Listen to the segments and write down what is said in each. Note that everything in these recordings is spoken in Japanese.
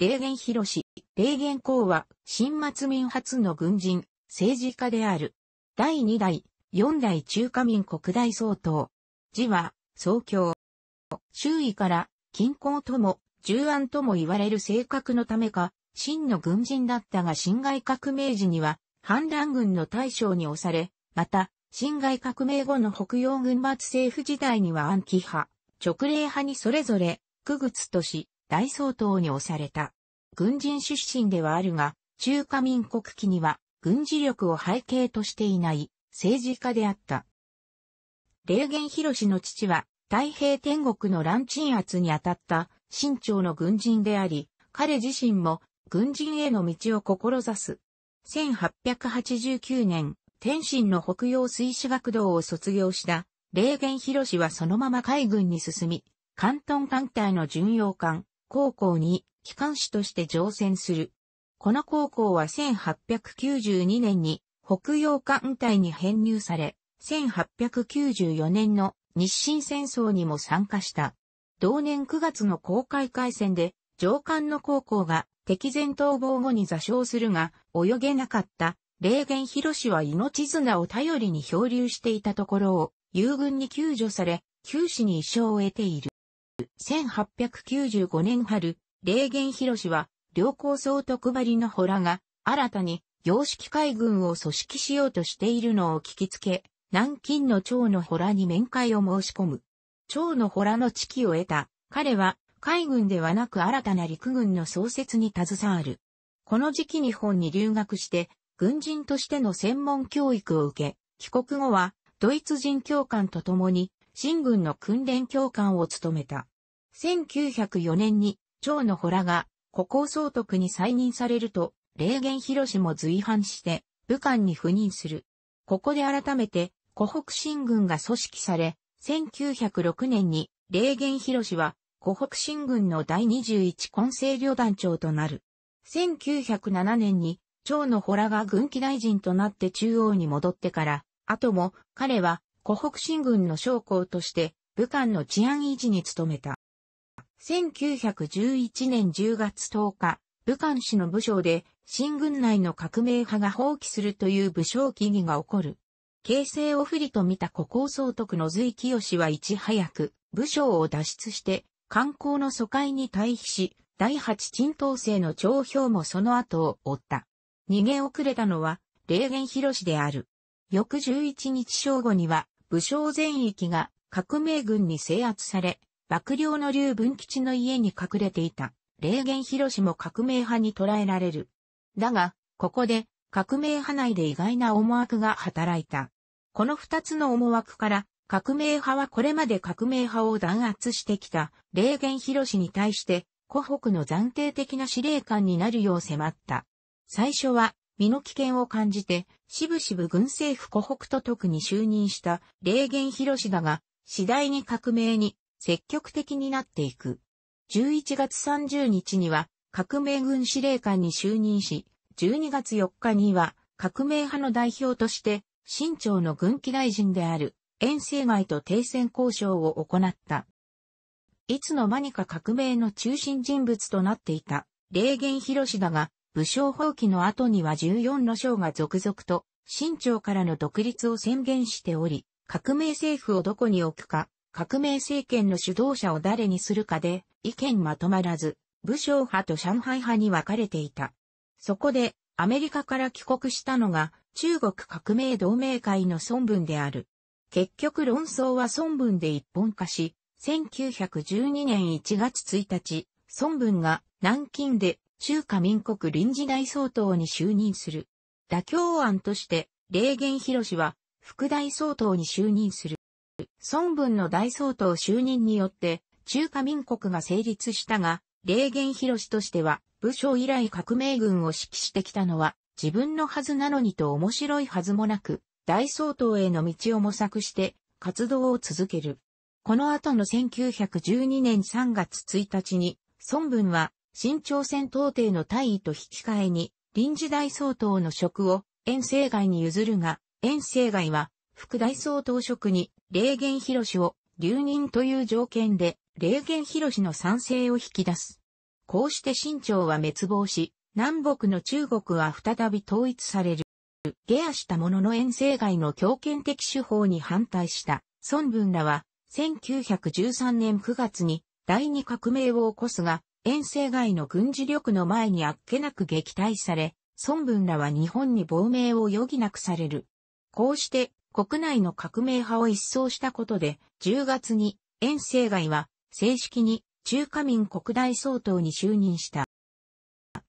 霊源博士、霊源公は、新末民初の軍人、政治家である。第二代、四代中華民国大総統。字は、総教。周囲から、均衡とも、重安とも言われる性格のためか、真の軍人だったが辛亥革命時には、反乱軍の大将に押され、また、辛亥革命後の北洋軍末政府時代には暗記派、直令派にそれぞれ、区屈とし、大総統に押された。軍人出身ではあるが、中華民国期には軍事力を背景としていない政治家であった。霊源博の父は太平天国の乱鎮圧にあたった清朝の軍人であり、彼自身も軍人への道を志す。1889年、天津の北洋水師学堂を卒業した霊源博はそのまま海軍に進み、関東艦隊の巡洋艦、高校に機関士として乗船する。この高校は1892年に北洋艦隊に編入され、1894年の日清戦争にも参加した。同年9月の公開海戦で、上官の高校が敵前逃亡後に座礁するが、泳げなかった、霊源広氏は命綱を頼りに漂流していたところを、友軍に救助され、九死に一生を得ている。1895年春、霊源広氏は、両校総督張の洞が、新たに、洋式海軍を組織しようとしているのを聞きつけ、南京の蝶の洞に面会を申し込む。蝶の洞の知己を得た、彼は、海軍ではなく新たな陸軍の創設に携わる。この時期日本に留学して、軍人としての専門教育を受け、帰国後は、ドイツ人教官と共に、新軍の訓練教官を務めた。1904年に、長野ホラが、古行総督に再任されると、霊言広氏も随伴して、武漢に赴任する。ここで改めて、湖北新軍が組織され、1906年に、霊言広氏は、湖北新軍の第21混成旅団長となる。1907年に、長野ホラが軍機大臣となって中央に戻ってから、後も彼は湖北新軍の将校として武漢の治安維持に努めた。1911年10月10日、武漢市の武将で、新軍内の革命派が放棄するという武将起義が起こる。形勢を不利と見た古高総督の随清はいち早く、武将を脱出して、観光の疎開に対比し、第八鎮東制の長兵もその後を追った。逃げ遅れたのは、霊源広である。翌11日正午には、武将全域が革命軍に制圧され、幕僚の劉文吉の家に隠れていた、霊源広氏も革命派に捉えられる。だが、ここで、革命派内で意外な思惑が働いた。この二つの思惑から、革命派はこれまで革命派を弾圧してきた、霊源広氏に対して、湖北の暫定的な司令官になるよう迫った。最初は、身の危険を感じて、しぶしぶ軍政府湖北と特に就任した霊源広氏だが、次第に革命に積極的になっていく。11月30日には革命軍司令官に就任し、12月4日には革命派の代表として、新朝の軍機大臣である遠征外と停戦交渉を行った。いつの間にか革命の中心人物となっていた、霊源広氏だが、武将放棄の後には14の将が続々と、新朝からの独立を宣言しており、革命政府をどこに置くか、革命政権の主導者を誰にするかで、意見まとまらず、武将派と上海派に分かれていた。そこで、アメリカから帰国したのが、中国革命同盟会の孫文である。結局論争は孫文で一本化し、1912年1月1日、孫文が南京で中華民国臨時大総統に就任する。妥協案として、霊源博士は副大総統に就任する。孫文の大総統就任によって中華民国が成立したが、霊源広としては武将以来革命軍を指揮してきたのは自分のはずなのにと面白いはずもなく、大総統への道を模索して活動を続ける。この後の1912年3月1日に、孫文は新朝鮮統帝の大位と引き換えに臨時大総統の職を遠征外に譲るが、遠征外は副大総統職に、霊源広氏を留任という条件で、霊源広氏の賛成を引き出す。こうして清朝は滅亡し、南北の中国は再び統一される。下野した者のの遠征外の強権的手法に反対した孫文らは、1913年9月に第二革命を起こすが、遠征外の軍事力の前にあっけなく撃退され、孫文らは日本に亡命を余儀なくされる。こうして国内の革命派を一掃したことで、10月に、遠征外は、正式に、中華民国大総統に就任した。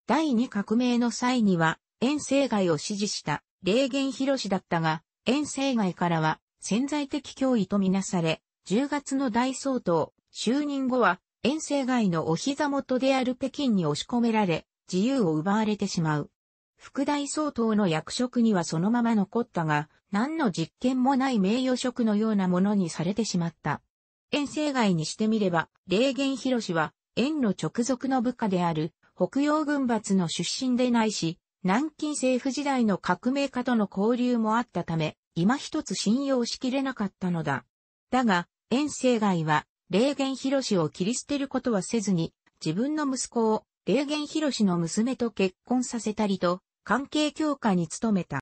第二革命の際には、遠征外を支持した、霊源氏だったが、遠征外からは、潜在的脅威とみなされ、10月の大総統、就任後は、遠征外のお膝元である北京に押し込められ、自由を奪われてしまう。副大総統の役職にはそのまま残ったが、何の実験もない名誉職のようなものにされてしまった。遠征外にしてみれば、霊源博氏は、縁の直属の部下である、北洋軍閥の出身でないし、南京政府時代の革命家との交流もあったため、今一つ信用しきれなかったのだ。だが、遠征外は、霊源博氏を切り捨てることはせずに、自分の息子を霊源博氏の娘と結婚させたりと、関係強化に努めた。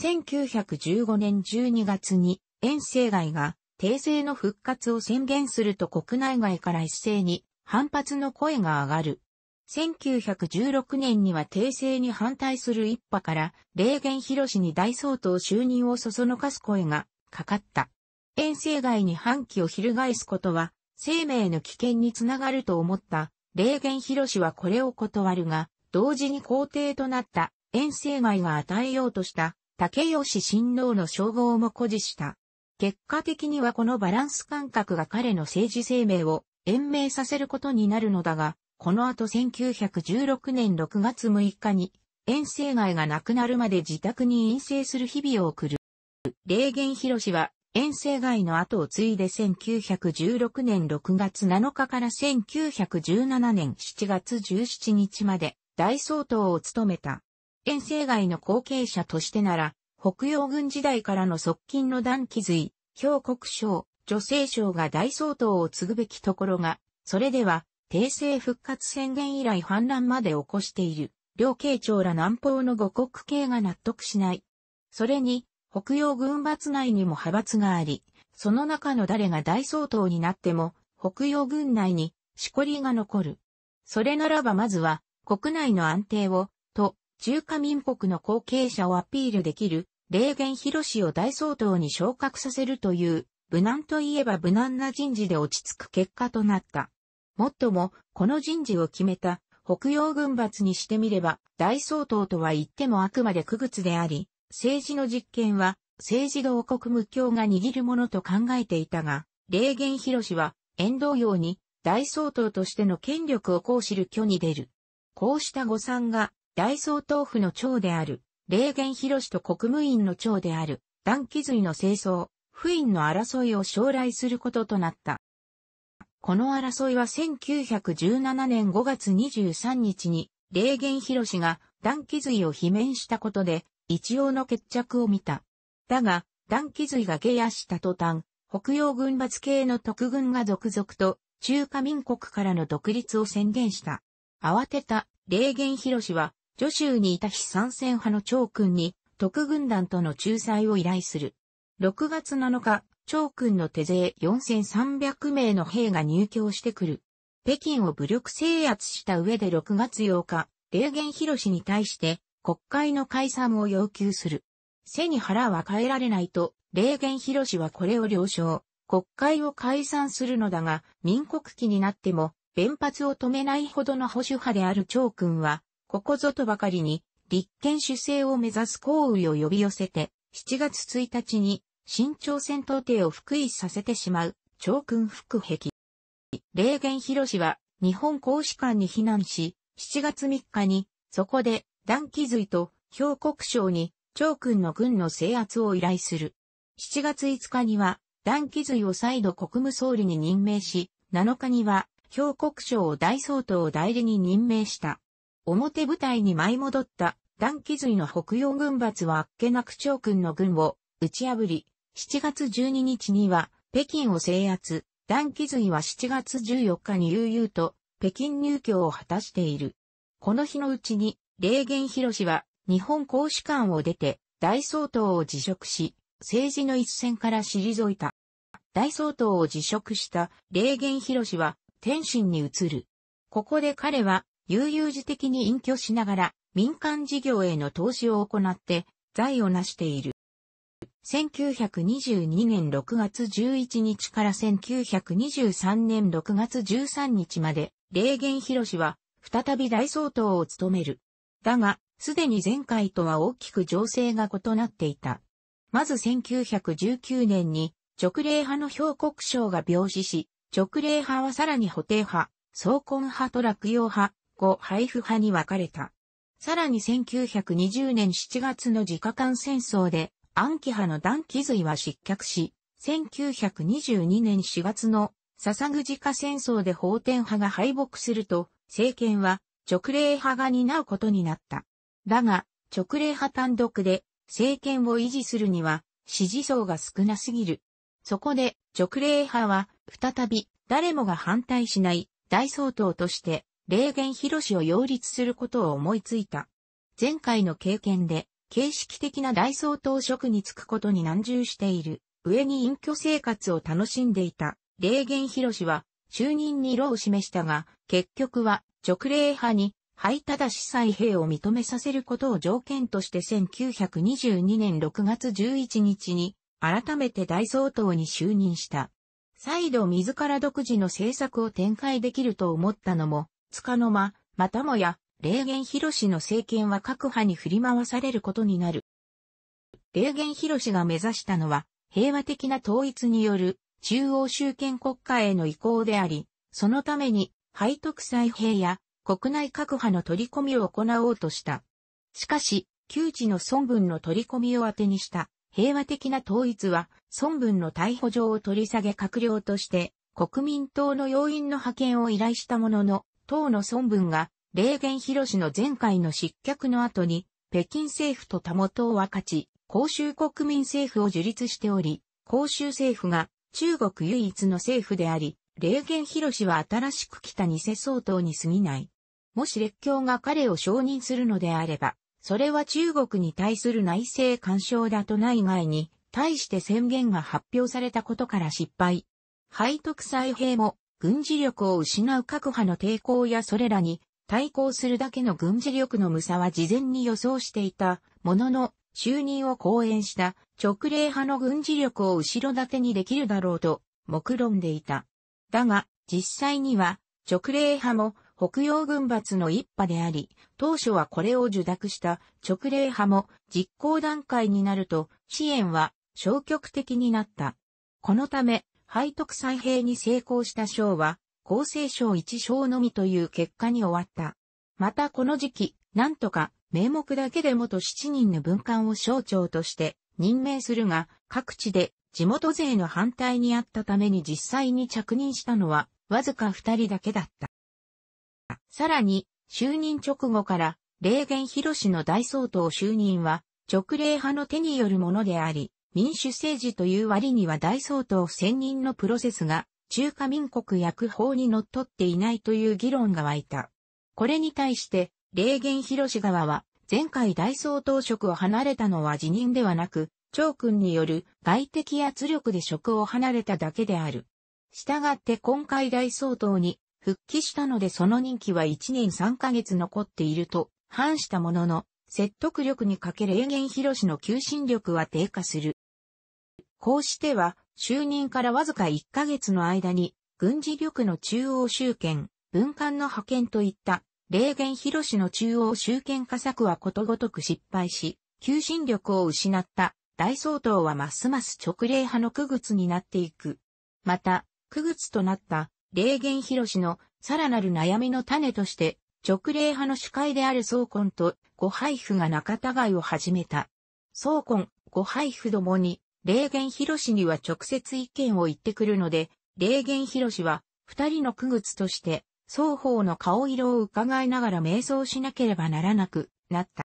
1915年12月に、遠征外が、帝政の復活を宣言すると国内外から一斉に反発の声が上がる。1916年には帝政に反対する一派から、霊源広に大総統就任をそそのかす声がかかった。遠征外に反旗を翻すことは、生命の危険につながると思った、霊源広はこれを断るが、同時に皇帝となった遠征外が与えようとした竹吉親王の称号も誇示した。結果的にはこのバランス感覚が彼の政治生命を延命させることになるのだが、この後1916年6月6日に、遠征外が亡くなるまで自宅に陰性する日々を送る。霊源博は、遠征外の後を継いで1916年6月7日から1917年7月17日まで大総統を務めた。遠政外の後継者としてなら、北洋軍時代からの側近の段気髄、兵国省、女性省が大総統を継ぐべきところが、それでは、帝政復活宣言以来反乱まで起こしている、両慶長ら南方の五国系が納得しない。それに、北洋軍閥内にも派閥があり、その中の誰が大総統になっても、北洋軍内に、しこりが残る。それならばまずは、国内の安定を、中華民国の後継者をアピールできる、霊源広氏を大総統に昇格させるという、無難といえば無難な人事で落ち着く結果となった。もっとも、この人事を決めた、北洋軍閥にしてみれば、大総統とは言ってもあくまで区別であり、政治の実権は、政治同国無教が握るものと考えていたが、霊源広氏は、遠同用に、大総統としての権力を行使る虚に出る。こうした誤算が、大総統府の長である、霊源博と国務院の長である、断気髄の清掃、不院の争いを将来することとなった。この争いは1917年5月23日に、霊源博が断気髄を罷免したことで、一応の決着を見た。だが、断気髄が下野した途端、北洋軍閥系の特軍が続々と中華民国からの独立を宣言した。慌てた霊源博は徐州にいた非参戦派の長君に、特軍団との仲裁を依頼する。6月7日、長君の手勢4300名の兵が入京してくる。北京を武力制圧した上で6月8日、霊源広に対して国会の解散を要求する。背に腹は変えられないと、霊源広はこれを了承。国会を解散するのだが、民国期になっても、弁発を止めないほどの保守派である長君は、ここぞとばかりに、立憲主制を目指す行為を呼び寄せて、7月1日に、新朝鮮到底を復位させてしまう、長君復壁。霊源博氏は、日本公使館に避難し、7月3日に、そこで、段気髄と、兵国省に、長君の軍の制圧を依頼する。7月5日には、段気髄を再度国務総理に任命し、7日には、兵国省を大総統代理に任命した。表舞台に舞い戻った断気髄の北洋軍閥はあっけなく長君の軍を打ち破り、7月12日には北京を制圧、断気髄は7月14日に悠々と北京入居を果たしている。この日のうちに、霊源氏は日本公使館を出て大総統を辞職し、政治の一線から退いた。大総統を辞職した霊源氏は天津に移る。ここで彼は悠々自適に隠居しながら民間事業への投資を行って財を成している。1922年6月11日から1923年6月13日まで、霊源博士は再び大総統を務める。だが、すでに前回とは大きく情勢が異なっていた。まず1919年に直令派の評国省が病死し、直令派はさらに補定派、総根派と落葉派、後配布派に分かれた。さらに1920年7月の自家間戦争で、暗記派の段気髄は失脚し、1922年4月の笹ぐ自家戦争で法典派が敗北すると、政権は直令派が担うことになった。だが、直令派単独で政権を維持するには支持層が少なすぎる。そこで直令派は再び誰もが反対しない大総統として霊言広を擁立することを思いついた。前回の経験で、形式的な大総統職に就くことに難重している、上に隠居生活を楽しんでいた、霊言広は、就任に色を示したが、結局は、直令派に、敗ただし再兵を認めさせることを条件として1922年6月11日に、改めて大総統に就任した。再度自ら独自の政策を展開できると思ったのも、つかの間、またもや、霊源広の政権は各派に振り回されることになる。霊源広が目指したのは、平和的な統一による中央集権国家への移行であり、そのために、背徳祭兵や国内各派の取り込みを行おうとした。しかし、旧知の孫文の取り込みを当てにした平和的な統一は、孫文の逮捕状を取り下げ閣僚として、国民党の要員の派遣を依頼したものの、党の孫文が、霊源広氏の前回の失脚の後に、北京政府と多元を分かち、公衆国民政府を樹立しており、公衆政府が中国唯一の政府であり、霊源広氏は新しく来た偽総統に過ぎない。もし列強が彼を承認するのであれば、それは中国に対する内政干渉だと内外に対して宣言が発表されたことから失敗。背徳再兵も軍事力を失う各派の抵抗やそれらに対抗するだけの軍事力の無差は事前に予想していたものの、就任を講演した直令派の軍事力を後ろ盾にできるだろうと目論んでいた。だが、実際には直令派も北洋軍閥の一派であり、当初はこれを受諾した直令派も実行段階になると支援は消極的になった。このため、背徳再平に成功した章は、厚生省一章のみという結果に終わった。またこの時期、なんとか、名目だけでもと7人の文官を省庁として任命するが、各地で地元勢の反対にあったために実際に着任したのは、わずか2人だけだった。さらに、就任直後から、霊源広氏の大総統就任は、直令派の手によるものであり、民主政治という割には大総統専任のプロセスが中華民国薬法に則っっていないという議論が湧いた。これに対して、霊源広志側は、前回大総統職を離れたのは辞任ではなく、長君による外的圧力で職を離れただけである。したがって今回大総統に復帰したのでその任期は1年3ヶ月残っていると反したものの、説得力に欠け霊言広氏の求心力は低下する。こうしては、就任からわずか1ヶ月の間に、軍事力の中央集権、文官の派遣といった、霊言広氏の中央集権化策はことごとく失敗し、求心力を失った大総統はますます直霊派の区別になっていく。また、区別となった霊言広氏のさらなる悩みの種として、直令派の司会である総根とご配布が仲違いを始めた。総根、ご配布どもに、霊源広氏には直接意見を言ってくるので、霊源広氏は、二人の区別として、双方の顔色を伺いながら瞑想しなければならなくなった。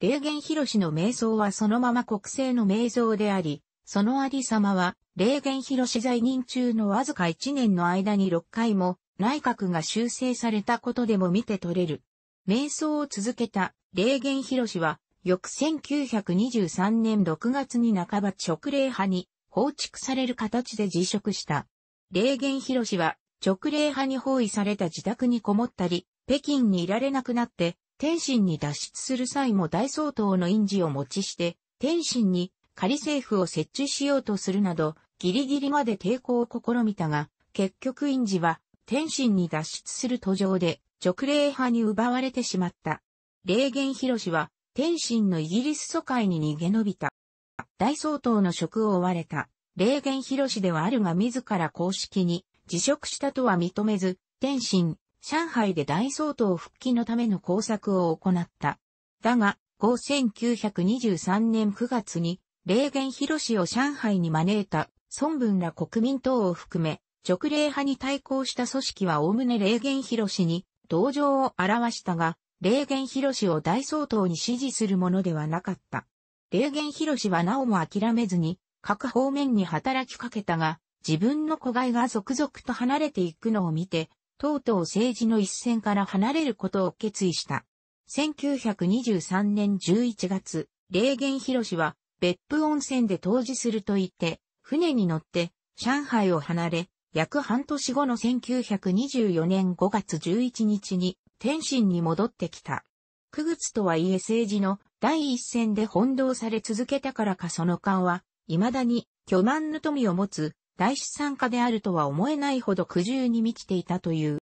霊源広氏の瞑想はそのまま国政の瞑想であり、そのありさまは、霊源広氏在任中のわずか1年の間に6回も、内閣が修正されたことでも見て取れる。瞑想を続けた霊源博は、翌1923年6月に半ば直霊派に放逐される形で辞職した。霊源博は直霊派に包囲された自宅にこもったり、北京にいられなくなって、天津に脱出する際も大総統の印字を持ちして、天津に仮政府を設置しようとするなど、ギリギリまで抵抗を試みたが、結局印字は天津に脱出する途上で、直令派に奪われてしまった。霊源広は、天津のイギリス疎開に逃げ延びた。大総統の職を追われた。霊源広ではあるが自ら公式に辞職したとは認めず、天津、上海で大総統復帰のための工作を行った。だが、5 1923年9月に、霊源広を上海に招いた孫文ら国民党を含め、直令派に対抗した組織はおおむね霊言広に同情を表したが、霊言広を大総統に支持するものではなかった。霊言広はなおも諦めずに、各方面に働きかけたが、自分の子飼いが続々と離れていくのを見て、とうとう政治の一線から離れることを決意した。1923年11月、霊言広は別府温泉で湯治すると言って、船に乗って上海を離れ、約半年後の1924年5月11日に天津に戻ってきた。九月とはいえ政治の第一線で翻弄され続けたからかその間は、未だに巨万の富を持つ大資産家であるとは思えないほど苦渋に満ちていたという。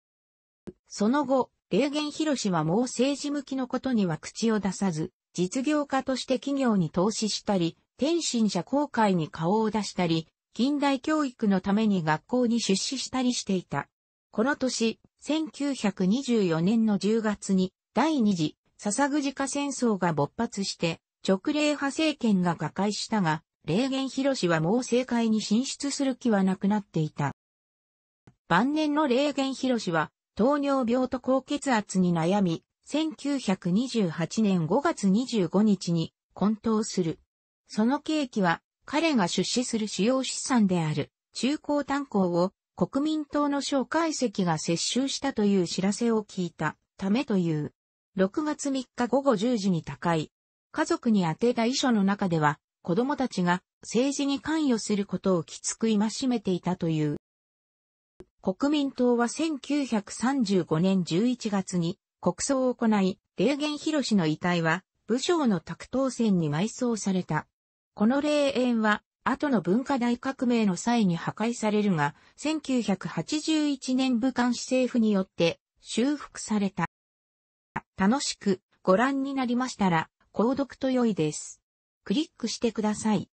その後、霊源博士はもう政治向きのことには口を出さず、実業家として企業に投資したり、天津社公会に顔を出したり、近代教育のために学校に出資したりしていた。この年、1924年の10月に第二次笹口化戦争が勃発して直令派政権が瓦解したが、霊源博士はもう政界に進出する気はなくなっていた。晩年の霊源博士は糖尿病と高血圧に悩み、1928年5月25日に混沌する。その契機は彼が出資する主要資産である中高炭鉱を国民党の蒋介石が接収したという知らせを聞いたためという。6月3日午後10時に高い。家族に宛てた遺書の中では、子供たちが政治に関与することをきつく戒めていたという。国民党は1935年11月に国葬を行い、霊源博氏の遺体は武将の卓当船に埋葬された。この霊園は、後の文化大革命の際に破壊されるが、1981年武漢市政府によって修復された。楽しくご覧になりましたら、購読と良いです。クリックしてください。